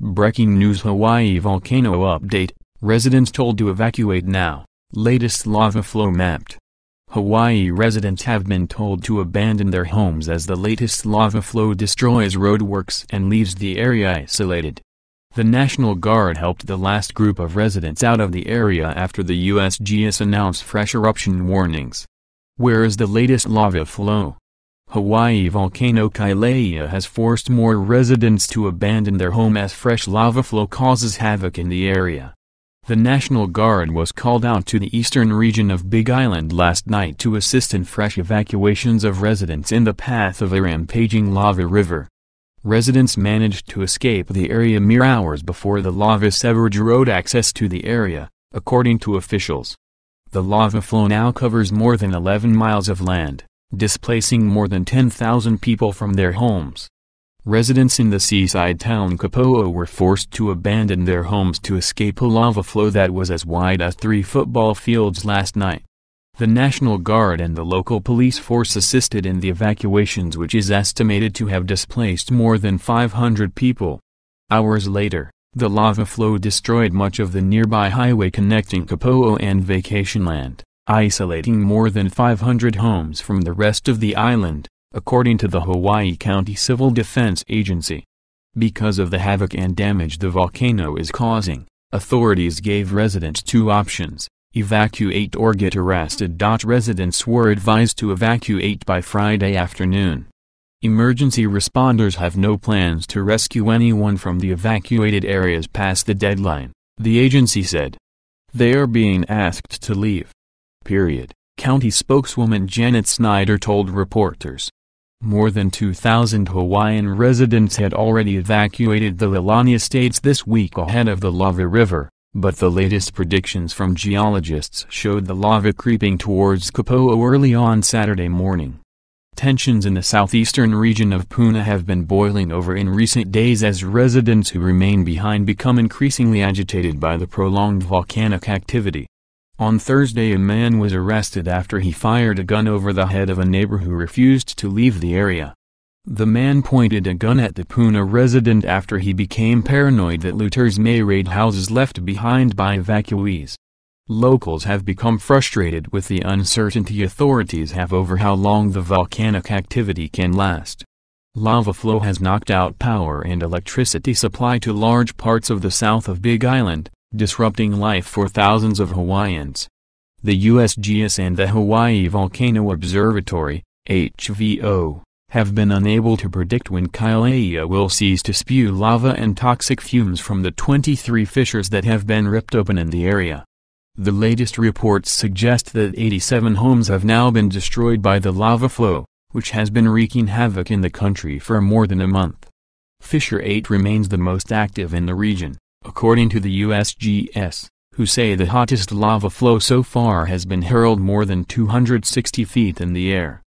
Breaking news Hawaii volcano update, residents told to evacuate now, latest lava flow mapped. Hawaii residents have been told to abandon their homes as the latest lava flow destroys roadworks and leaves the area isolated. The National Guard helped the last group of residents out of the area after the USGS announced fresh eruption warnings. Where is the latest lava flow? Hawaii volcano Kilauea has forced more residents to abandon their home as fresh lava flow causes havoc in the area. The National Guard was called out to the eastern region of Big Island last night to assist in fresh evacuations of residents in the path of a rampaging lava river. Residents managed to escape the area mere hours before the lava severed road access to the area, according to officials. The lava flow now covers more than 11 miles of land, displacing more than 10,000 people from their homes. Residents in the seaside town Kapoa were forced to abandon their homes to escape a lava flow that was as wide as three football fields last night. The National Guard and the local police force assisted in the evacuations which is estimated to have displaced more than 500 people. Hours later, the lava flow destroyed much of the nearby highway connecting Kapoa and Vacation Land, isolating more than 500 homes from the rest of the island, according to the Hawaii County Civil Defense Agency. Because of the havoc and damage the volcano is causing, authorities gave residents two options, evacuate or get arrested. Residents were advised to evacuate by Friday afternoon. Emergency responders have no plans to rescue anyone from the evacuated areas past the deadline, the agency said. They are being asked to leave. Period. County spokeswoman Janet Snyder told reporters. More than 2,000 Hawaiian residents had already evacuated the Leilani Estates this week ahead of the lava river, but the latest predictions from geologists showed the lava creeping towards Kapoa early on Saturday morning. Tensions in the southeastern region of Pune have been boiling over in recent days as residents who remain behind become increasingly agitated by the prolonged volcanic activity. On Thursday a man was arrested after he fired a gun over the head of a neighbor who refused to leave the area. The man pointed a gun at the Pune resident after he became paranoid that looters may raid houses left behind by evacuees. Locals have become frustrated with the uncertainty authorities have over how long the volcanic activity can last. Lava flow has knocked out power and electricity supply to large parts of the south of Big Island, disrupting life for thousands of Hawaiians. The USGS and the Hawaii Volcano Observatory, HVO, have been unable to predict when Kilauea will cease to spew lava and toxic fumes from the 23 fissures that have been ripped open in the area. The latest reports suggest that 87 homes have now been destroyed by the lava flow, which has been wreaking havoc in the country for more than a month. Fisher 8 remains the most active in the region, according to the USGS, who say the hottest lava flow so far has been hurled more than 260 feet in the air.